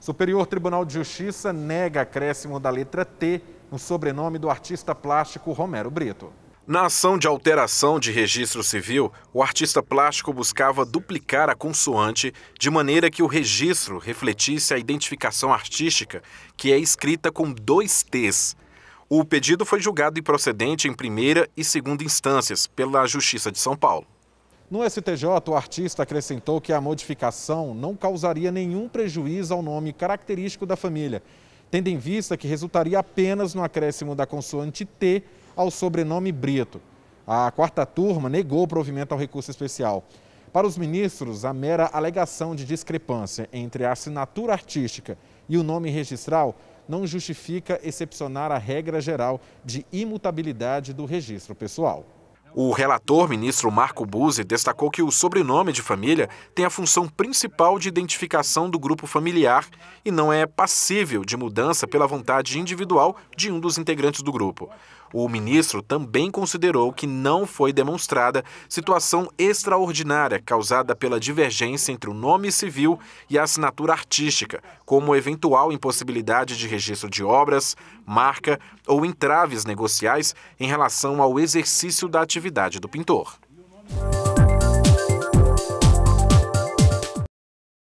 Superior Tribunal de Justiça nega acréscimo da letra T no sobrenome do artista plástico Romero Brito. Na ação de alteração de registro civil, o artista plástico buscava duplicar a consoante de maneira que o registro refletisse a identificação artística, que é escrita com dois T's. O pedido foi julgado improcedente em primeira e segunda instâncias pela Justiça de São Paulo. No STJ, o artista acrescentou que a modificação não causaria nenhum prejuízo ao nome característico da família, tendo em vista que resultaria apenas no acréscimo da consoante T ao sobrenome Brito. A quarta turma negou o provimento ao recurso especial. Para os ministros, a mera alegação de discrepância entre a assinatura artística e o nome registral não justifica excepcionar a regra geral de imutabilidade do registro pessoal. O relator, ministro Marco Buzzi, destacou que o sobrenome de família tem a função principal de identificação do grupo familiar e não é passível de mudança pela vontade individual de um dos integrantes do grupo. O ministro também considerou que não foi demonstrada situação extraordinária causada pela divergência entre o nome civil e a assinatura artística, como eventual impossibilidade de registro de obras, marca ou entraves negociais em relação ao exercício da atividade do pintor.